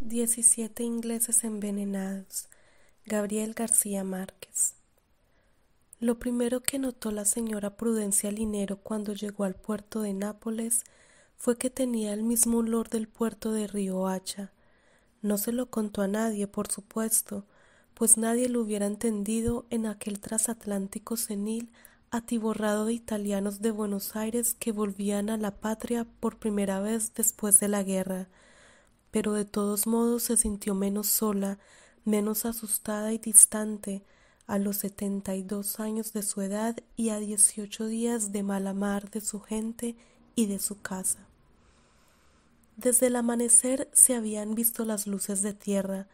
17 ingleses envenenados. Gabriel García Márquez. Lo primero que notó la señora Prudencia Linero cuando llegó al puerto de Nápoles fue que tenía el mismo olor del puerto de Riohacha. No se lo contó a nadie, por supuesto, pues nadie lo hubiera entendido en aquel trasatlántico senil atiborrado de italianos de Buenos Aires que volvían a la patria por primera vez después de la guerra pero de todos modos se sintió menos sola, menos asustada y distante a los setenta y dos años de su edad y a dieciocho días de mala mar de su gente y de su casa. Desde el amanecer se habían visto las luces de tierra.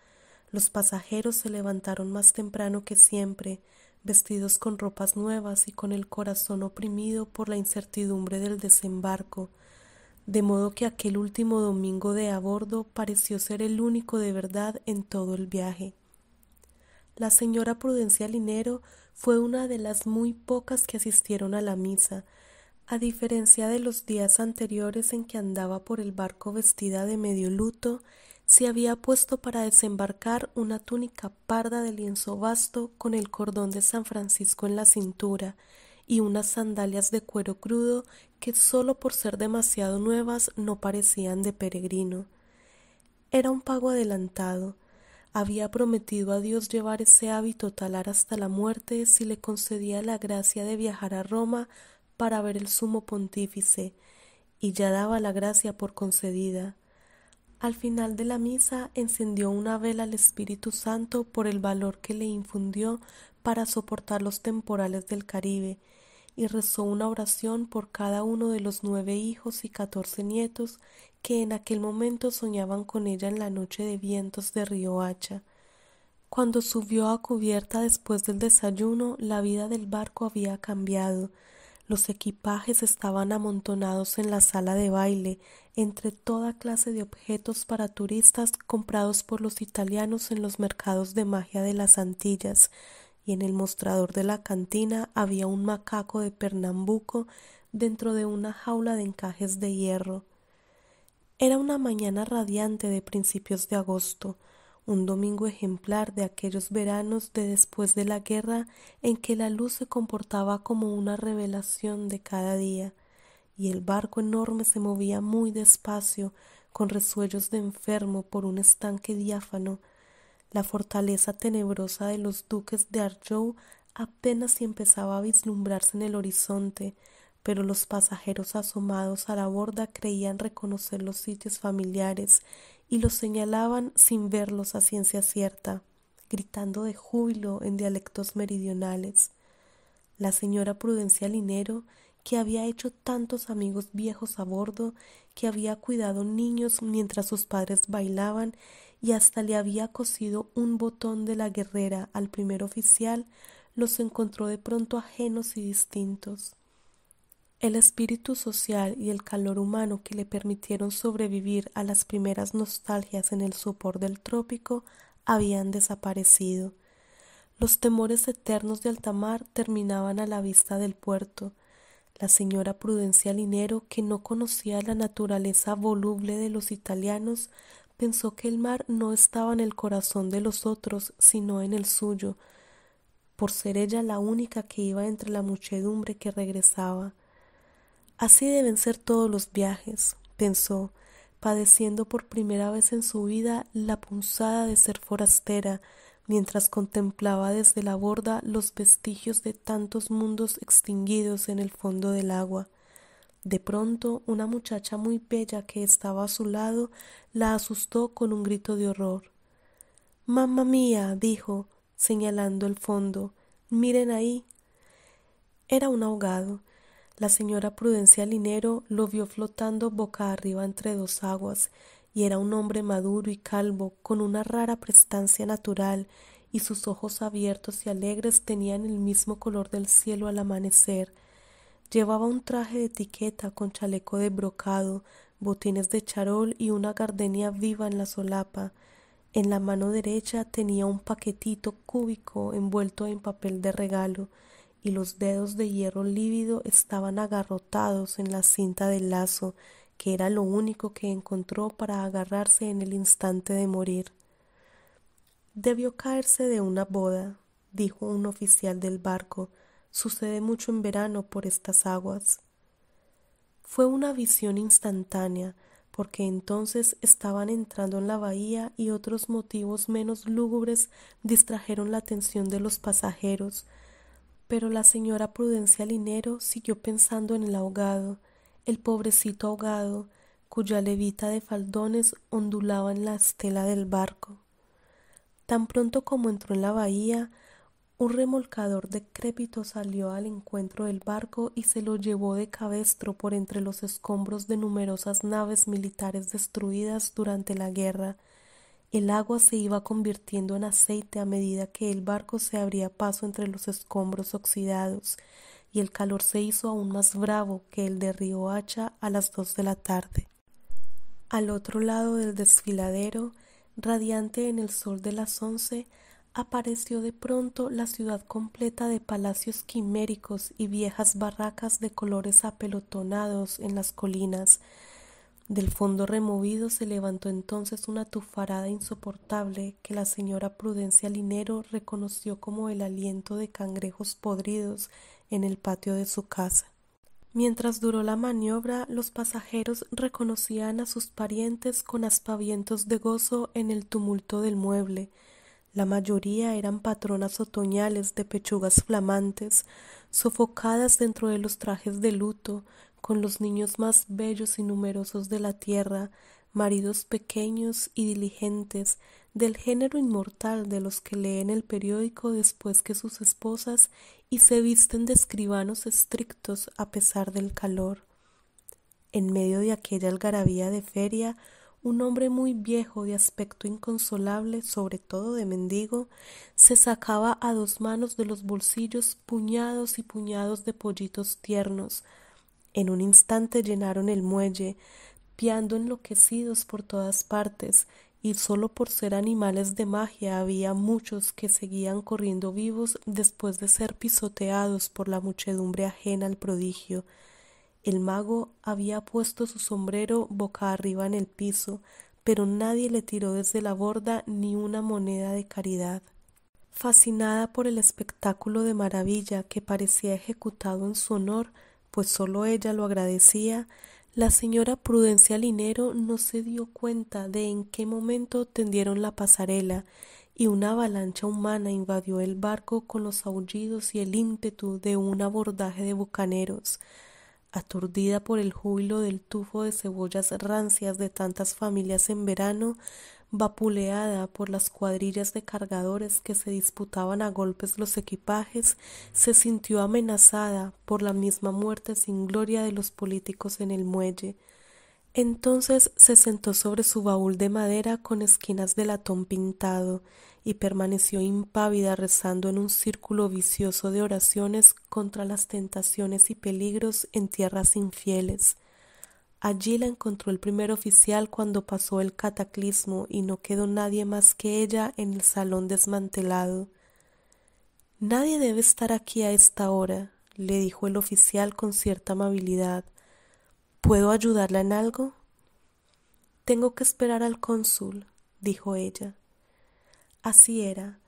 Los pasajeros se levantaron más temprano que siempre, vestidos con ropas nuevas y con el corazón oprimido por la incertidumbre del desembarco, de modo que aquel último domingo de a bordo pareció ser el único de verdad en todo el viaje. La señora Prudencia Linero fue una de las muy pocas que asistieron a la misa, a diferencia de los días anteriores en que andaba por el barco vestida de medio luto, se había puesto para desembarcar una túnica parda de lienzo vasto con el cordón de San Francisco en la cintura, y unas sandalias de cuero crudo que solo por ser demasiado nuevas no parecían de peregrino. Era un pago adelantado. Había prometido a Dios llevar ese hábito talar hasta la muerte si le concedía la gracia de viajar a Roma para ver el sumo pontífice, y ya daba la gracia por concedida. Al final de la misa encendió una vela al Espíritu Santo por el valor que le infundió para soportar los temporales del Caribe y rezó una oración por cada uno de los nueve hijos y catorce nietos que en aquel momento soñaban con ella en la noche de vientos de Río Hacha. Cuando subió a cubierta después del desayuno, la vida del barco había cambiado. Los equipajes estaban amontonados en la sala de baile, entre toda clase de objetos para turistas comprados por los italianos en los mercados de magia de las Antillas, y en el mostrador de la cantina había un macaco de Pernambuco dentro de una jaula de encajes de hierro. Era una mañana radiante de principios de agosto, un domingo ejemplar de aquellos veranos de después de la guerra en que la luz se comportaba como una revelación de cada día, y el barco enorme se movía muy despacio, con resuellos de enfermo por un estanque diáfano, la fortaleza tenebrosa de los duques de Arjou apenas empezaba a vislumbrarse en el horizonte, pero los pasajeros asomados a la borda creían reconocer los sitios familiares y los señalaban sin verlos a ciencia cierta, gritando de júbilo en dialectos meridionales. La señora Prudencia Linero, que había hecho tantos amigos viejos a bordo, que había cuidado niños mientras sus padres bailaban y hasta le había cosido un botón de la guerrera al primer oficial, los encontró de pronto ajenos y distintos. El espíritu social y el calor humano que le permitieron sobrevivir a las primeras nostalgias en el sopor del trópico habían desaparecido. Los temores eternos de altamar terminaban a la vista del puerto. La señora Prudencia Linero, que no conocía la naturaleza voluble de los italianos, pensó que el mar no estaba en el corazón de los otros, sino en el suyo, por ser ella la única que iba entre la muchedumbre que regresaba. Así deben ser todos los viajes, pensó, padeciendo por primera vez en su vida la punzada de ser forastera, mientras contemplaba desde la borda los vestigios de tantos mundos extinguidos en el fondo del agua. De pronto una muchacha muy bella que estaba a su lado la asustó con un grito de horror. Mamma mía, dijo, señalando el fondo, miren ahí. Era un ahogado. La señora Prudencia Linero lo vio flotando boca arriba entre dos aguas, y era un hombre maduro y calvo, con una rara prestancia natural, y sus ojos abiertos y alegres tenían el mismo color del cielo al amanecer, Llevaba un traje de etiqueta con chaleco de brocado, botines de charol y una gardenia viva en la solapa. En la mano derecha tenía un paquetito cúbico envuelto en papel de regalo y los dedos de hierro lívido estaban agarrotados en la cinta del lazo, que era lo único que encontró para agarrarse en el instante de morir. Debió caerse de una boda, dijo un oficial del barco, Sucede mucho en verano por estas aguas. Fue una visión instantánea, porque entonces estaban entrando en la bahía y otros motivos menos lúgubres distrajeron la atención de los pasajeros. Pero la señora Prudencia Linero siguió pensando en el ahogado, el pobrecito ahogado, cuya levita de faldones ondulaba en la estela del barco. Tan pronto como entró en la bahía, un remolcador decrépito salió al encuentro del barco y se lo llevó de cabestro por entre los escombros de numerosas naves militares destruidas durante la guerra. El agua se iba convirtiendo en aceite a medida que el barco se abría paso entre los escombros oxidados, y el calor se hizo aún más bravo que el de Río Hacha a las dos de la tarde. Al otro lado del desfiladero, radiante en el sol de las once, apareció de pronto la ciudad completa de palacios quiméricos y viejas barracas de colores apelotonados en las colinas. Del fondo removido se levantó entonces una tufarada insoportable que la señora Prudencia Linero reconoció como el aliento de cangrejos podridos en el patio de su casa. Mientras duró la maniobra, los pasajeros reconocían a sus parientes con aspavientos de gozo en el tumulto del mueble, la mayoría eran patronas otoñales de pechugas flamantes, sofocadas dentro de los trajes de luto, con los niños más bellos y numerosos de la tierra, maridos pequeños y diligentes, del género inmortal de los que leen el periódico después que sus esposas y se visten de escribanos estrictos a pesar del calor. En medio de aquella algarabía de feria, un hombre muy viejo de aspecto inconsolable, sobre todo de mendigo, se sacaba a dos manos de los bolsillos puñados y puñados de pollitos tiernos. En un instante llenaron el muelle, piando enloquecidos por todas partes, y solo por ser animales de magia había muchos que seguían corriendo vivos después de ser pisoteados por la muchedumbre ajena al prodigio. El mago había puesto su sombrero boca arriba en el piso, pero nadie le tiró desde la borda ni una moneda de caridad. Fascinada por el espectáculo de maravilla que parecía ejecutado en su honor, pues solo ella lo agradecía, la señora Prudencia Linero no se dio cuenta de en qué momento tendieron la pasarela y una avalancha humana invadió el barco con los aullidos y el ímpetu de un abordaje de bucaneros aturdida por el júbilo del tufo de cebollas rancias de tantas familias en verano, vapuleada por las cuadrillas de cargadores que se disputaban a golpes los equipajes, se sintió amenazada por la misma muerte sin gloria de los políticos en el muelle, entonces se sentó sobre su baúl de madera con esquinas de latón pintado y permaneció impávida rezando en un círculo vicioso de oraciones contra las tentaciones y peligros en tierras infieles. Allí la encontró el primer oficial cuando pasó el cataclismo y no quedó nadie más que ella en el salón desmantelado. Nadie debe estar aquí a esta hora, le dijo el oficial con cierta amabilidad. ¿Puedo ayudarla en algo? Tengo que esperar al cónsul, dijo ella. Así era.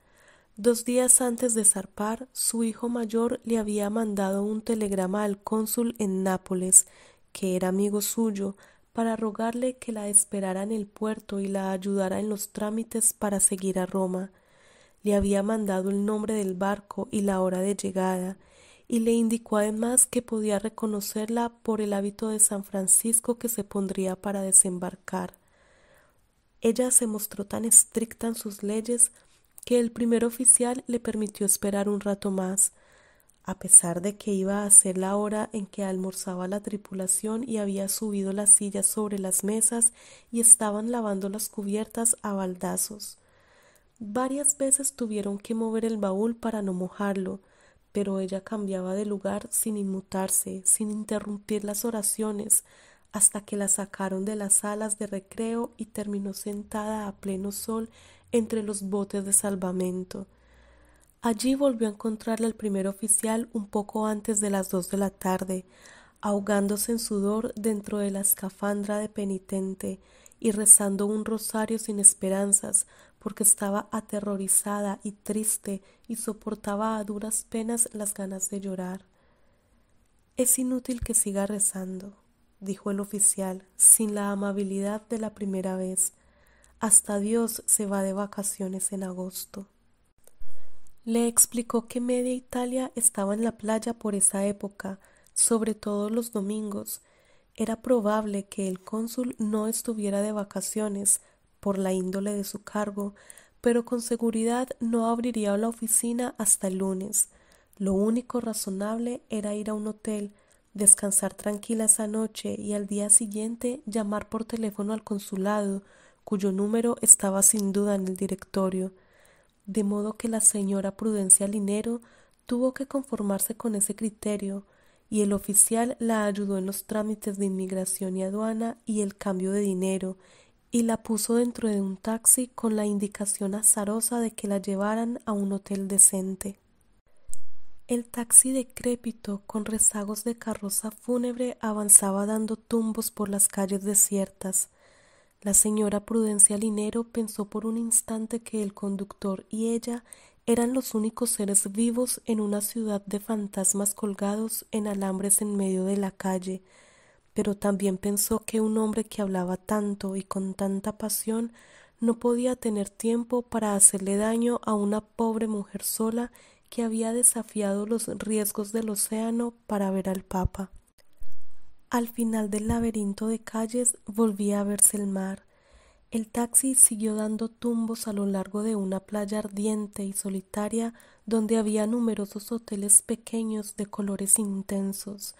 Dos días antes de zarpar, su hijo mayor le había mandado un telegrama al cónsul en Nápoles, que era amigo suyo, para rogarle que la esperara en el puerto y la ayudara en los trámites para seguir a Roma. Le había mandado el nombre del barco y la hora de llegada, y le indicó además que podía reconocerla por el hábito de San Francisco que se pondría para desembarcar. Ella se mostró tan estricta en sus leyes que el primer oficial le permitió esperar un rato más, a pesar de que iba a ser la hora en que almorzaba la tripulación y había subido las sillas sobre las mesas y estaban lavando las cubiertas a baldazos. Varias veces tuvieron que mover el baúl para no mojarlo, pero ella cambiaba de lugar sin inmutarse, sin interrumpir las oraciones, hasta que la sacaron de las salas de recreo y terminó sentada a pleno sol entre los botes de salvamento. Allí volvió a encontrarle al primer oficial un poco antes de las dos de la tarde, ahogándose en sudor dentro de la escafandra de penitente y rezando un rosario sin esperanzas, porque estaba aterrorizada y triste y soportaba a duras penas las ganas de llorar. Es inútil que siga rezando, dijo el oficial, sin la amabilidad de la primera vez. Hasta Dios se va de vacaciones en agosto. Le explicó que media Italia estaba en la playa por esa época, sobre todo los domingos. Era probable que el cónsul no estuviera de vacaciones, por la índole de su cargo, pero con seguridad no abriría la oficina hasta el lunes. Lo único razonable era ir a un hotel, descansar tranquila esa noche y al día siguiente llamar por teléfono al consulado, cuyo número estaba sin duda en el directorio. De modo que la señora Prudencia Linero tuvo que conformarse con ese criterio, y el oficial la ayudó en los trámites de inmigración y aduana y el cambio de dinero, y la puso dentro de un taxi con la indicación azarosa de que la llevaran a un hotel decente. El taxi decrépito con rezagos de carroza fúnebre avanzaba dando tumbos por las calles desiertas. La señora Prudencia Linero pensó por un instante que el conductor y ella eran los únicos seres vivos en una ciudad de fantasmas colgados en alambres en medio de la calle, pero también pensó que un hombre que hablaba tanto y con tanta pasión no podía tener tiempo para hacerle daño a una pobre mujer sola que había desafiado los riesgos del océano para ver al Papa. Al final del laberinto de calles volvía a verse el mar. El taxi siguió dando tumbos a lo largo de una playa ardiente y solitaria donde había numerosos hoteles pequeños de colores intensos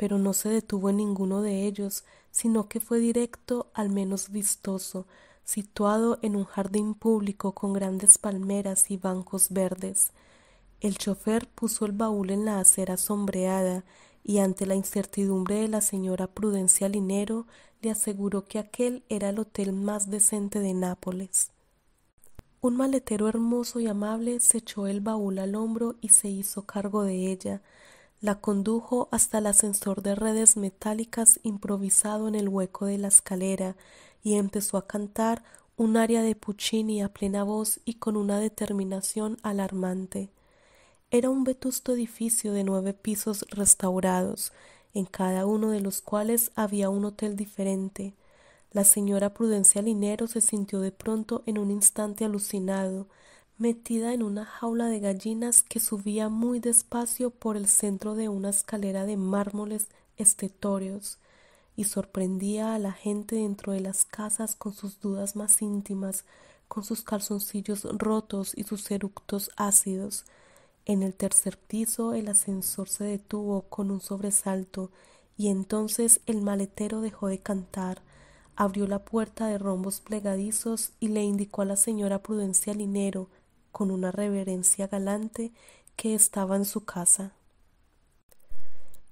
pero no se detuvo en ninguno de ellos, sino que fue directo al menos vistoso, situado en un jardín público con grandes palmeras y bancos verdes. El chofer puso el baúl en la acera sombreada y ante la incertidumbre de la señora Prudencia Linero le aseguró que aquel era el hotel más decente de Nápoles. Un maletero hermoso y amable se echó el baúl al hombro y se hizo cargo de ella la condujo hasta el ascensor de redes metálicas improvisado en el hueco de la escalera y empezó a cantar un aria de Puccini a plena voz y con una determinación alarmante. Era un vetusto edificio de nueve pisos restaurados, en cada uno de los cuales había un hotel diferente. La señora Prudencia Linero se sintió de pronto en un instante alucinado, metida en una jaula de gallinas que subía muy despacio por el centro de una escalera de mármoles estetóreos y sorprendía a la gente dentro de las casas con sus dudas más íntimas, con sus calzoncillos rotos y sus eructos ácidos. En el tercer piso el ascensor se detuvo con un sobresalto y entonces el maletero dejó de cantar, abrió la puerta de rombos plegadizos y le indicó a la señora Prudencia Linero, con una reverencia galante que estaba en su casa.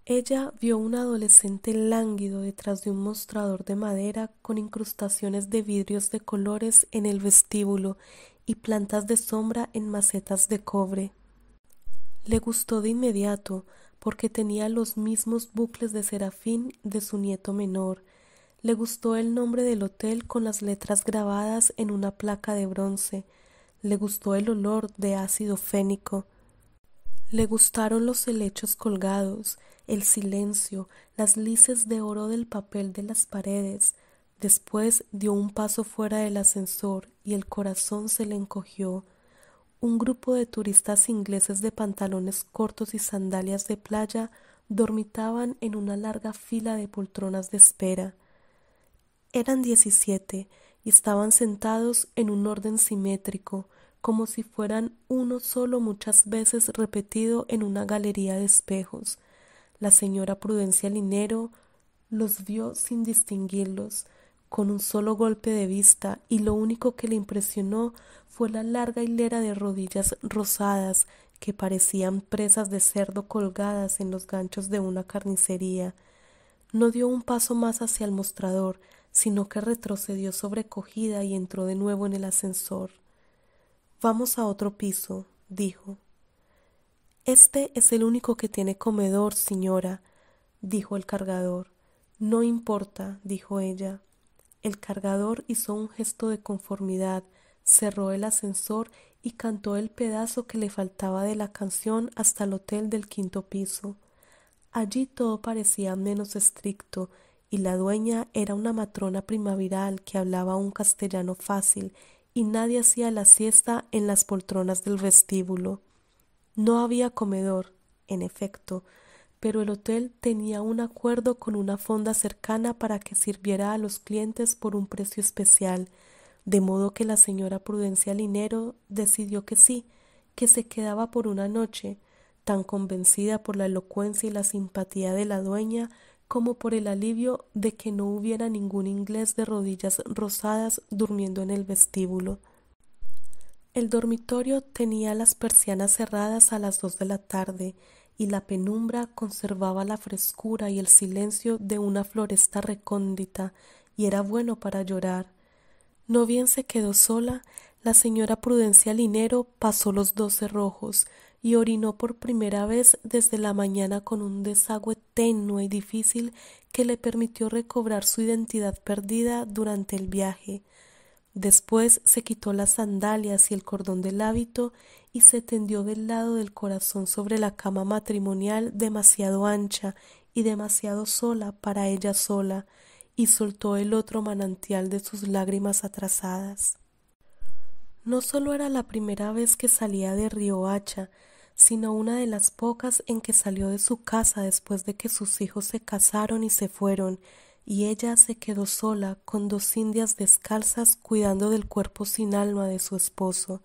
Ella vio un adolescente lánguido detrás de un mostrador de madera con incrustaciones de vidrios de colores en el vestíbulo y plantas de sombra en macetas de cobre. Le gustó de inmediato porque tenía los mismos bucles de serafín de su nieto menor. Le gustó el nombre del hotel con las letras grabadas en una placa de bronce le gustó el olor de ácido fénico, le gustaron los helechos colgados, el silencio, las lices de oro del papel de las paredes. Después dio un paso fuera del ascensor y el corazón se le encogió. Un grupo de turistas ingleses de pantalones cortos y sandalias de playa dormitaban en una larga fila de poltronas de espera. Eran diecisiete, estaban sentados en un orden simétrico, como si fueran uno solo muchas veces repetido en una galería de espejos. La señora Prudencia Linero los vio sin distinguirlos, con un solo golpe de vista, y lo único que le impresionó fue la larga hilera de rodillas rosadas que parecían presas de cerdo colgadas en los ganchos de una carnicería. No dio un paso más hacia el mostrador, sino que retrocedió sobrecogida y entró de nuevo en el ascensor. Vamos a otro piso, dijo. Este es el único que tiene comedor, señora, dijo el cargador. No importa, dijo ella. El cargador hizo un gesto de conformidad, cerró el ascensor y cantó el pedazo que le faltaba de la canción hasta el hotel del quinto piso. Allí todo parecía menos estricto, y la dueña era una matrona primaveral que hablaba un castellano fácil y nadie hacía la siesta en las poltronas del vestíbulo. No había comedor, en efecto, pero el hotel tenía un acuerdo con una fonda cercana para que sirviera a los clientes por un precio especial, de modo que la señora Prudencia Linero decidió que sí, que se quedaba por una noche, tan convencida por la elocuencia y la simpatía de la dueña como por el alivio de que no hubiera ningún inglés de rodillas rosadas durmiendo en el vestíbulo. El dormitorio tenía las persianas cerradas a las dos de la tarde y la penumbra conservaba la frescura y el silencio de una floresta recóndita y era bueno para llorar. No bien se quedó sola, la señora Prudencia Linero pasó los doce rojos y orinó por primera vez desde la mañana con un desagüe tenue y difícil que le permitió recobrar su identidad perdida durante el viaje. Después se quitó las sandalias y el cordón del hábito y se tendió del lado del corazón sobre la cama matrimonial demasiado ancha y demasiado sola para ella sola, y soltó el otro manantial de sus lágrimas atrasadas. No solo era la primera vez que salía de Riohacha, sino una de las pocas en que salió de su casa después de que sus hijos se casaron y se fueron, y ella se quedó sola con dos indias descalzas cuidando del cuerpo sin alma de su esposo.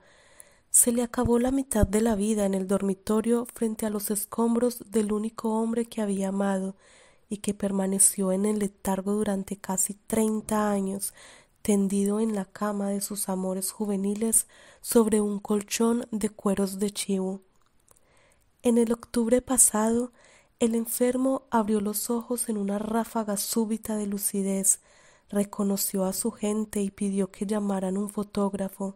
Se le acabó la mitad de la vida en el dormitorio frente a los escombros del único hombre que había amado y que permaneció en el letargo durante casi treinta años, tendido en la cama de sus amores juveniles sobre un colchón de cueros de chivo. En el octubre pasado, el enfermo abrió los ojos en una ráfaga súbita de lucidez, reconoció a su gente y pidió que llamaran un fotógrafo.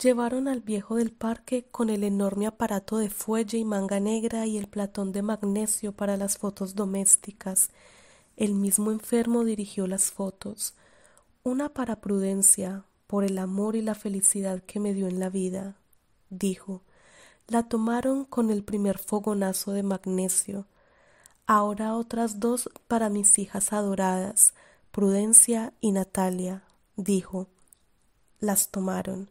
Llevaron al viejo del parque con el enorme aparato de fuelle y manga negra y el platón de magnesio para las fotos domésticas. El mismo enfermo dirigió las fotos, una para prudencia, por el amor y la felicidad que me dio en la vida, dijo la tomaron con el primer fogonazo de magnesio. Ahora otras dos para mis hijas adoradas, Prudencia y Natalia, dijo. Las tomaron.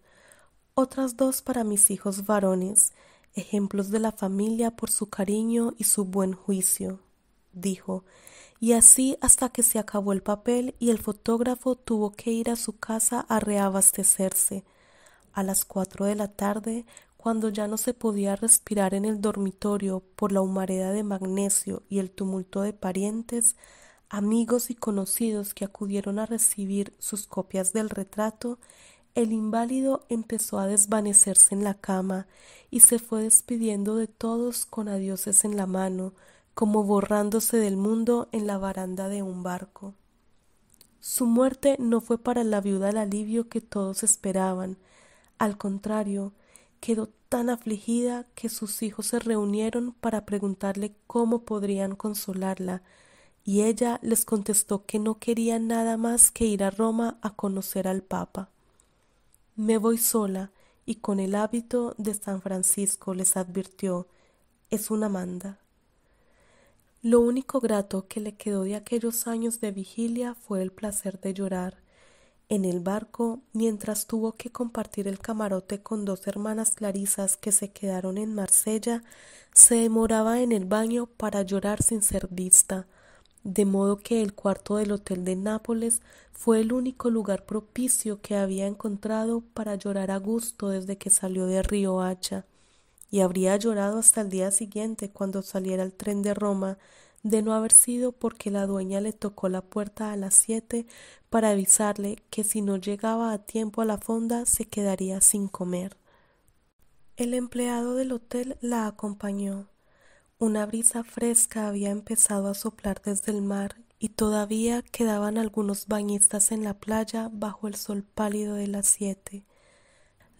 Otras dos para mis hijos varones, ejemplos de la familia por su cariño y su buen juicio, dijo, y así hasta que se acabó el papel y el fotógrafo tuvo que ir a su casa a reabastecerse. A las cuatro de la tarde, cuando ya no se podía respirar en el dormitorio por la humareda de magnesio y el tumulto de parientes, amigos y conocidos que acudieron a recibir sus copias del retrato, el inválido empezó a desvanecerse en la cama y se fue despidiendo de todos con adioses en la mano, como borrándose del mundo en la baranda de un barco. Su muerte no fue para la viuda el alivio que todos esperaban, al contrario, quedó tan afligida que sus hijos se reunieron para preguntarle cómo podrían consolarla, y ella les contestó que no quería nada más que ir a Roma a conocer al Papa. Me voy sola y con el hábito de San Francisco les advirtió es una manda. Lo único grato que le quedó de aquellos años de vigilia fue el placer de llorar, en el barco mientras tuvo que compartir el camarote con dos hermanas clarisas que se quedaron en Marsella, se demoraba en el baño para llorar sin ser vista, de modo que el cuarto del hotel de Nápoles fue el único lugar propicio que había encontrado para llorar a gusto desde que salió de Riohacha, y habría llorado hasta el día siguiente cuando saliera el tren de Roma de no haber sido porque la dueña le tocó la puerta a las siete para avisarle que si no llegaba a tiempo a la fonda se quedaría sin comer. El empleado del hotel la acompañó. Una brisa fresca había empezado a soplar desde el mar y todavía quedaban algunos bañistas en la playa bajo el sol pálido de las siete.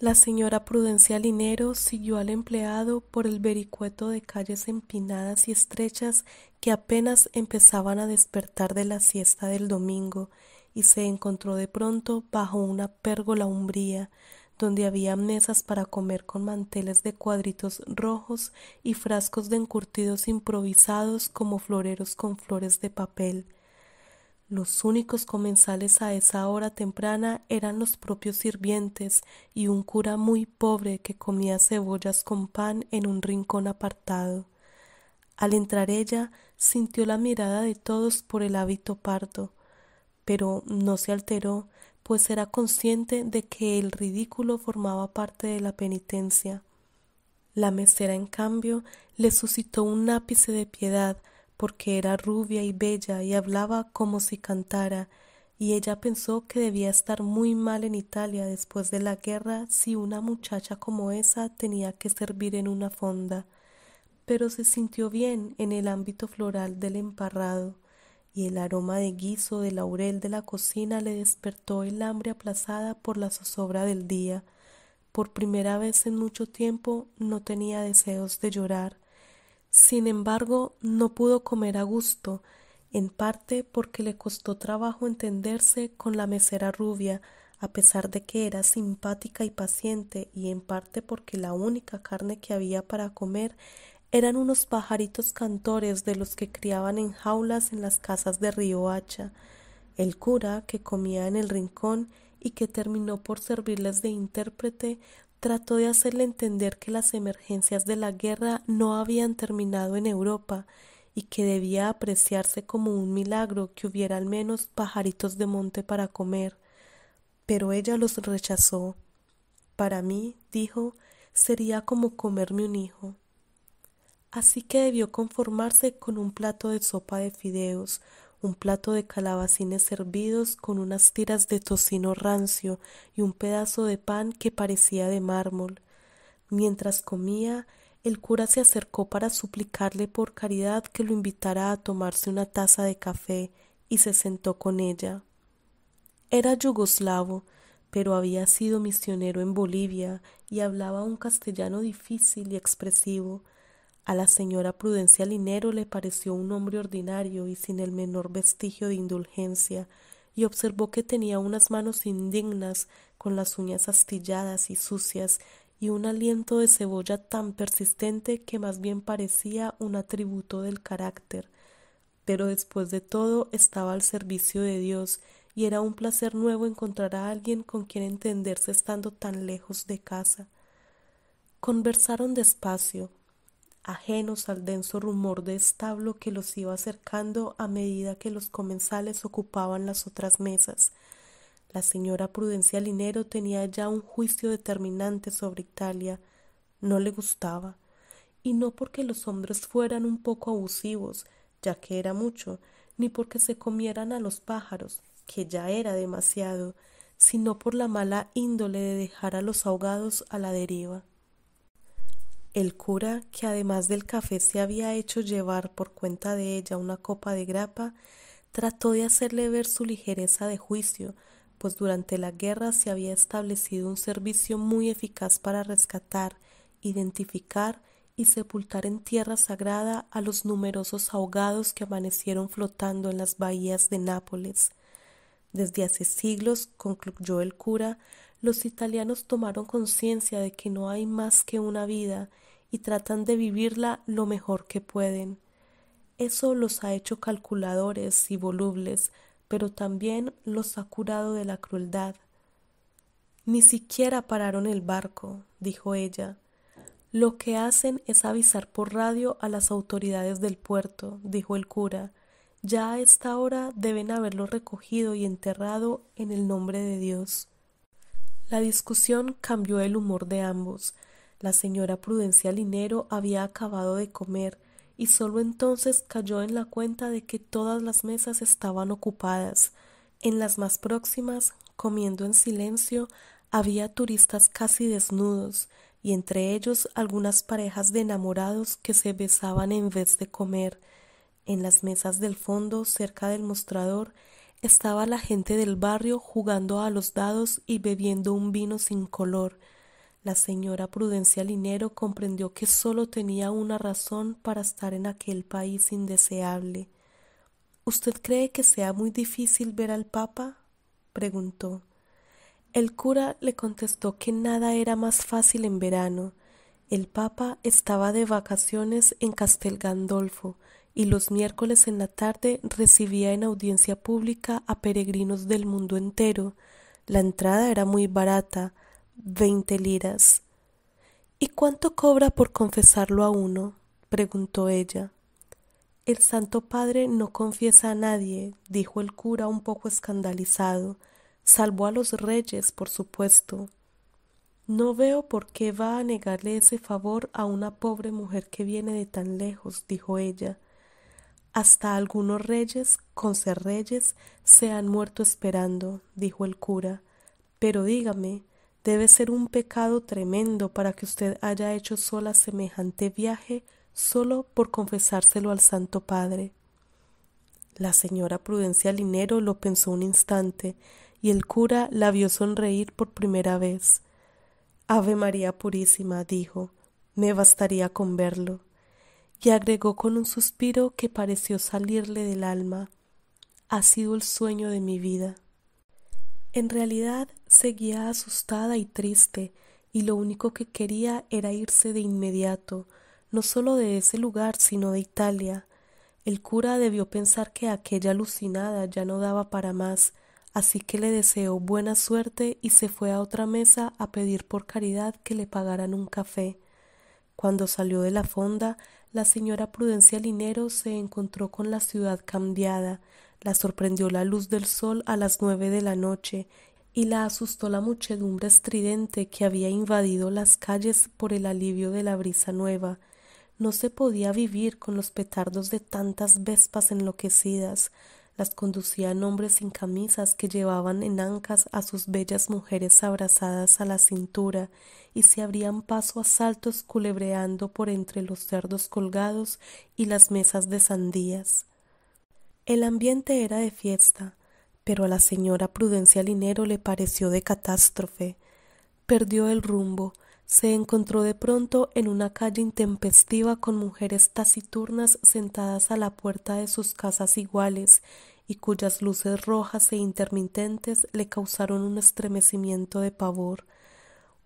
La señora Prudencia Linero siguió al empleado por el vericueto de calles empinadas y estrechas que apenas empezaban a despertar de la siesta del domingo y se encontró de pronto bajo una pérgola umbría donde había mesas para comer con manteles de cuadritos rojos y frascos de encurtidos improvisados como floreros con flores de papel los únicos comensales a esa hora temprana eran los propios sirvientes y un cura muy pobre que comía cebollas con pan en un rincón apartado. Al entrar ella, sintió la mirada de todos por el hábito pardo, pero no se alteró, pues era consciente de que el ridículo formaba parte de la penitencia. La mesera, en cambio, le suscitó un ápice de piedad, porque era rubia y bella y hablaba como si cantara, y ella pensó que debía estar muy mal en Italia después de la guerra si una muchacha como esa tenía que servir en una fonda, pero se sintió bien en el ámbito floral del emparrado, y el aroma de guiso de laurel de la cocina le despertó el hambre aplazada por la zozobra del día. Por primera vez en mucho tiempo no tenía deseos de llorar, sin embargo, no pudo comer a gusto, en parte porque le costó trabajo entenderse con la mesera rubia, a pesar de que era simpática y paciente, y en parte porque la única carne que había para comer eran unos pajaritos cantores de los que criaban en jaulas en las casas de Río Hacha. El cura, que comía en el rincón y que terminó por servirles de intérprete, trató de hacerle entender que las emergencias de la guerra no habían terminado en Europa y que debía apreciarse como un milagro que hubiera al menos pajaritos de monte para comer. Pero ella los rechazó. Para mí, dijo, sería como comerme un hijo. Así que debió conformarse con un plato de sopa de fideos, un plato de calabacines servidos con unas tiras de tocino rancio y un pedazo de pan que parecía de mármol. Mientras comía, el cura se acercó para suplicarle por caridad que lo invitara a tomarse una taza de café y se sentó con ella. Era yugoslavo, pero había sido misionero en Bolivia y hablaba un castellano difícil y expresivo, a la señora Prudencia Linero le pareció un hombre ordinario y sin el menor vestigio de indulgencia, y observó que tenía unas manos indignas, con las uñas astilladas y sucias, y un aliento de cebolla tan persistente que más bien parecía un atributo del carácter. Pero después de todo estaba al servicio de Dios, y era un placer nuevo encontrar a alguien con quien entenderse estando tan lejos de casa. Conversaron despacio, ajenos al denso rumor de establo que los iba acercando a medida que los comensales ocupaban las otras mesas. La señora Prudencia Linero tenía ya un juicio determinante sobre Italia. No le gustaba, y no porque los hombres fueran un poco abusivos, ya que era mucho, ni porque se comieran a los pájaros, que ya era demasiado, sino por la mala índole de dejar a los ahogados a la deriva. El cura, que además del café se había hecho llevar por cuenta de ella una copa de grapa, trató de hacerle ver su ligereza de juicio, pues durante la guerra se había establecido un servicio muy eficaz para rescatar, identificar y sepultar en tierra sagrada a los numerosos ahogados que amanecieron flotando en las bahías de Nápoles. Desde hace siglos, concluyó el cura, los italianos tomaron conciencia de que no hay más que una vida y tratan de vivirla lo mejor que pueden. Eso los ha hecho calculadores y volubles, pero también los ha curado de la crueldad. Ni siquiera pararon el barco, dijo ella. Lo que hacen es avisar por radio a las autoridades del puerto, dijo el cura. Ya a esta hora deben haberlo recogido y enterrado en el nombre de Dios. La discusión cambió el humor de ambos. La señora Prudencia Linero había acabado de comer y sólo entonces cayó en la cuenta de que todas las mesas estaban ocupadas. En las más próximas, comiendo en silencio, había turistas casi desnudos y entre ellos algunas parejas de enamorados que se besaban en vez de comer. En las mesas del fondo, cerca del mostrador, estaba la gente del barrio jugando a los dados y bebiendo un vino sin color. La señora Prudencia Linero comprendió que solo tenía una razón para estar en aquel país indeseable. ¿Usted cree que sea muy difícil ver al Papa? preguntó. El cura le contestó que nada era más fácil en verano. El Papa estaba de vacaciones en Castel Gandolfo y los miércoles en la tarde recibía en audiencia pública a peregrinos del mundo entero. La entrada era muy barata, Veinte liras. ¿Y cuánto cobra por confesarlo a uno? preguntó ella. El Santo Padre no confiesa a nadie, dijo el cura un poco escandalizado, salvo a los reyes, por supuesto. No veo por qué va a negarle ese favor a una pobre mujer que viene de tan lejos, dijo ella. Hasta algunos reyes, con ser reyes se han muerto esperando, dijo el cura. Pero dígame, Debe ser un pecado tremendo para que usted haya hecho sola semejante viaje solo por confesárselo al Santo Padre. La señora Prudencia Linero lo pensó un instante y el cura la vio sonreír por primera vez. Ave María Purísima, dijo, me bastaría con verlo. Y agregó con un suspiro que pareció salirle del alma. Ha sido el sueño de mi vida. En realidad seguía asustada y triste, y lo único que quería era irse de inmediato, no solo de ese lugar, sino de Italia. El cura debió pensar que aquella alucinada ya no daba para más, así que le deseó buena suerte y se fue a otra mesa a pedir por caridad que le pagaran un café. Cuando salió de la fonda, la señora Prudencia Linero se encontró con la ciudad cambiada, la sorprendió la luz del sol a las nueve de la noche y la asustó la muchedumbre estridente que había invadido las calles por el alivio de la brisa nueva. No se podía vivir con los petardos de tantas vespas enloquecidas, las conducían hombres sin camisas que llevaban en ancas a sus bellas mujeres abrazadas a la cintura y se abrían paso a saltos culebreando por entre los cerdos colgados y las mesas de sandías. El ambiente era de fiesta, pero a la señora Prudencia Linero le pareció de catástrofe. Perdió el rumbo, se encontró de pronto en una calle intempestiva con mujeres taciturnas sentadas a la puerta de sus casas iguales y cuyas luces rojas e intermitentes le causaron un estremecimiento de pavor.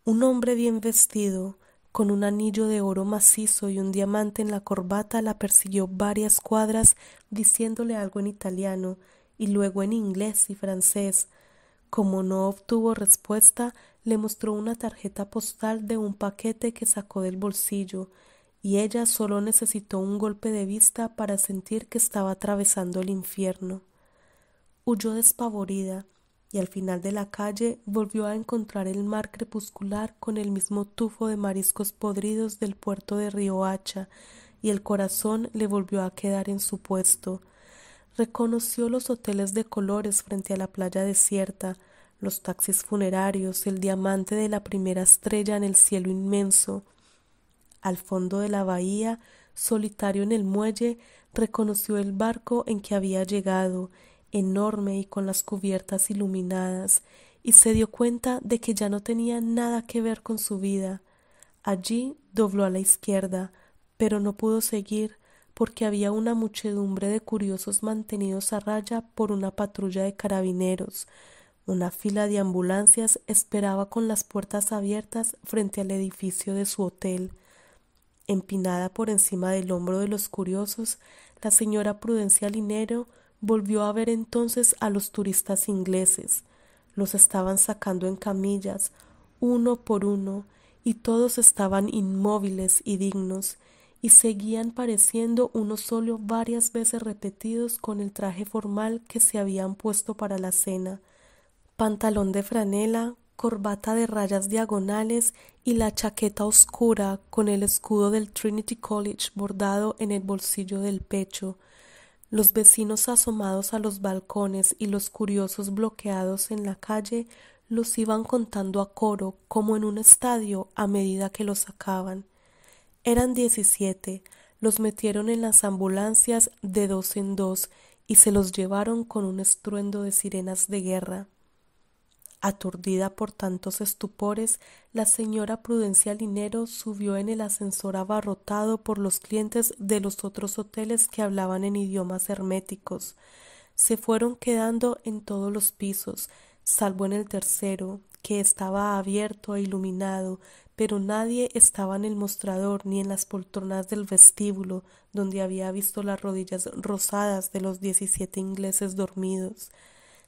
Un hombre bien vestido, con un anillo de oro macizo y un diamante en la corbata, la persiguió varias cuadras diciéndole algo en italiano y luego en inglés y francés. Como no obtuvo respuesta, le mostró una tarjeta postal de un paquete que sacó del bolsillo, y ella solo necesitó un golpe de vista para sentir que estaba atravesando el infierno. Huyó despavorida, y al final de la calle volvió a encontrar el mar crepuscular con el mismo tufo de mariscos podridos del puerto de Riohacha, y el corazón le volvió a quedar en su puesto. Reconoció los hoteles de colores frente a la playa desierta, los taxis funerarios, el diamante de la primera estrella en el cielo inmenso. Al fondo de la bahía, solitario en el muelle, reconoció el barco en que había llegado, enorme y con las cubiertas iluminadas, y se dio cuenta de que ya no tenía nada que ver con su vida. Allí dobló a la izquierda, pero no pudo seguir porque había una muchedumbre de curiosos mantenidos a raya por una patrulla de carabineros, una fila de ambulancias esperaba con las puertas abiertas frente al edificio de su hotel. Empinada por encima del hombro de los curiosos, la señora Prudencia Linero volvió a ver entonces a los turistas ingleses. Los estaban sacando en camillas, uno por uno, y todos estaban inmóviles y dignos, y seguían pareciendo uno solo varias veces repetidos con el traje formal que se habían puesto para la cena pantalón de franela, corbata de rayas diagonales y la chaqueta oscura con el escudo del Trinity College bordado en el bolsillo del pecho, los vecinos asomados a los balcones y los curiosos bloqueados en la calle los iban contando a coro como en un estadio a medida que los sacaban. Eran diecisiete, los metieron en las ambulancias de dos en dos y se los llevaron con un estruendo de sirenas de guerra. Aturdida por tantos estupores, la señora Prudencia Linero subió en el ascensor abarrotado por los clientes de los otros hoteles que hablaban en idiomas herméticos. Se fueron quedando en todos los pisos, salvo en el tercero, que estaba abierto e iluminado, pero nadie estaba en el mostrador ni en las poltronas del vestíbulo, donde había visto las rodillas rosadas de los diecisiete ingleses dormidos.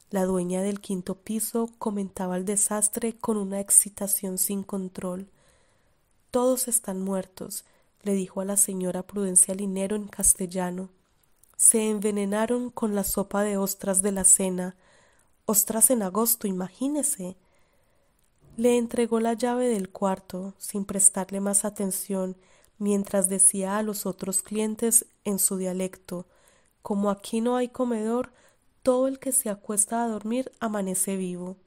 La dueña del quinto piso comentaba el desastre con una excitación sin control. Todos están muertos, le dijo a la señora Prudencia Linero en castellano. Se envenenaron con la sopa de ostras de la cena. Ostras en agosto, imagínese. Le entregó la llave del cuarto, sin prestarle más atención, mientras decía a los otros clientes en su dialecto Como aquí no hay comedor, todo el que se acuesta a dormir amanece vivo.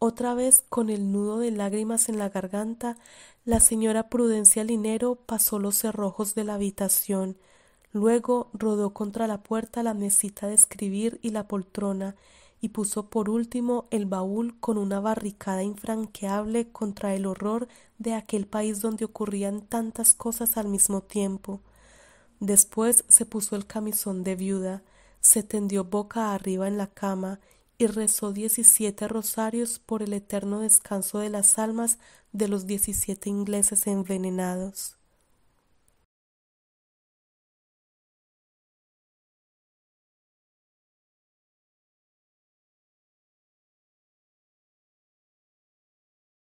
Otra vez, con el nudo de lágrimas en la garganta, la señora Prudencia Linero pasó los cerrojos de la habitación, luego rodó contra la puerta la mesita de escribir y la poltrona, y puso por último el baúl con una barricada infranqueable contra el horror de aquel país donde ocurrían tantas cosas al mismo tiempo. Después se puso el camisón de viuda, se tendió boca arriba en la cama y rezó diecisiete rosarios por el eterno descanso de las almas de los diecisiete ingleses envenenados.